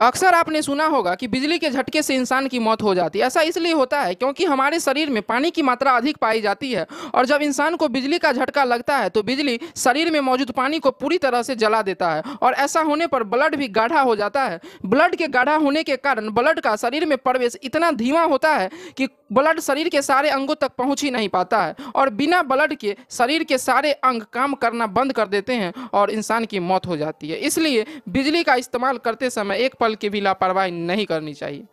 अक्सर आपने सुना होगा कि बिजली के झटके से इंसान की मौत हो जाती है ऐसा इसलिए होता है क्योंकि हमारे शरीर में पानी की मात्रा अधिक पाई जाती है और जब इंसान को बिजली का झटका लगता है तो बिजली शरीर में मौजूद पानी को पूरी तरह से जला देता है और ऐसा होने पर ब्लड भी गाढ़ा हो जाता है ब्लड के गाढ़ा होने के कारण ब्लड का शरीर में प्रवेश इतना धीमा होता है कि ब्लड शरीर के सारे अंगों तक पहुंच ही नहीं पाता है और बिना ब्लड के शरीर के सारे अंग काम करना बंद कर देते हैं और इंसान की मौत हो जाती है इसलिए बिजली का इस्तेमाल करते समय एक पल की भी लापरवाही नहीं करनी चाहिए